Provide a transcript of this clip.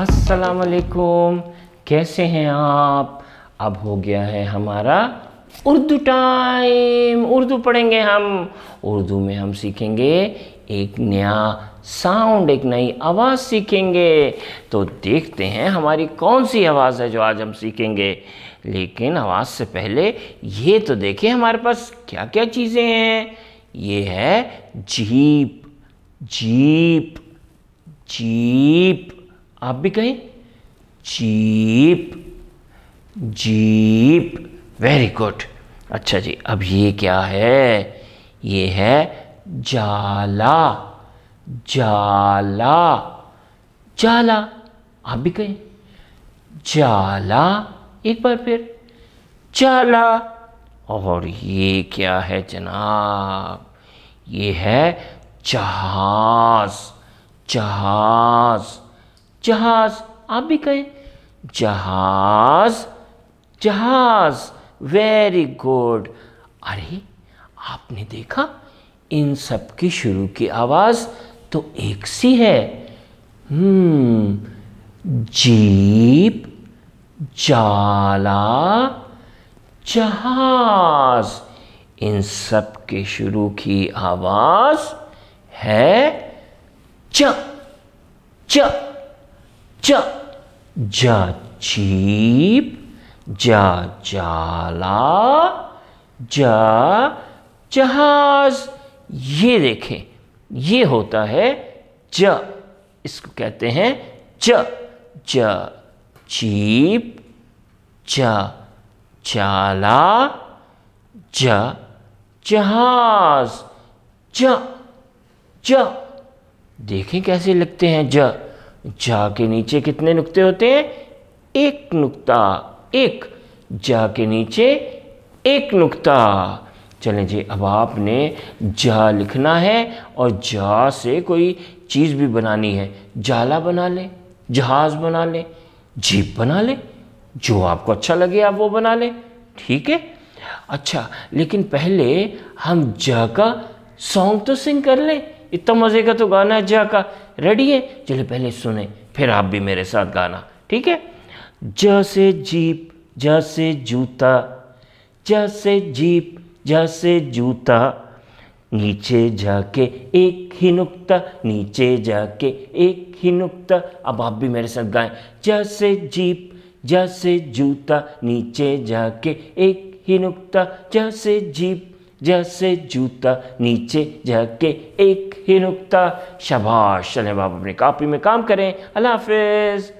असलकुम कैसे हैं आप अब हो गया है हमारा उर्दू टाइम उर्दू पढ़ेंगे हम उर्दू में हम सीखेंगे एक नया साउंड एक नई आवाज़ सीखेंगे तो देखते हैं हमारी कौन सी आवाज़ है जो आज हम सीखेंगे लेकिन आवाज़ से पहले ये तो देखें हमारे पास क्या क्या चीज़ें हैं ये है जीप जीप जीप आप भी कहें जीप जीप वेरी गुड अच्छा जी अब ये क्या है ये है जाला जाला जाला आप भी कहें जाला एक बार फिर जाला और ये क्या है जनाब ये है जहाज जहाज जहाज आप भी कहें जहाज जहाज वेरी गुड अरे आपने देखा इन सब की शुरू की आवाज़ तो एक सी है हम्म जीप जाला जहाज़ इन सब के शुरू की आवाज है च च च जा जीप जा जाला जा जहाज ये देखें ये होता है ज इसको कहते हैं ज ज जीप ज चाला ज जहाज ज ज देखें कैसे लिखते हैं ज जा के नीचे कितने नुक्ते होते हैं एक नुक्ता एक जा के नीचे एक नुक्ता चले जी अब आपने जा लिखना है और जा से कोई चीज़ भी बनानी है जाला बना लें जहाज़ बना लें जीप बना लें जो आपको अच्छा लगे आप वो बना लें ठीक है अच्छा लेकिन पहले हम ज का सॉन्ग तो सिंग कर लें इतना मज़े का तो गाना है ज का रेडी है चलिए पहले सुने फिर आप भी मेरे साथ गाना ठीक है ज से जीप से जूता ज से जीप जैसे जूता नीचे जाके एक ही नुक्ता नीचे जाके एक ही नुक्ता अब आप भी मेरे साथ गाएं जैसे जीप जैसे जूता नीचे जाके एक ही नुकता जैसे जीप जैसे जूता नीचे झके एक ही नुकता शबाश चले बाप अपने कापी में काम करें अल्लाह हाफिज़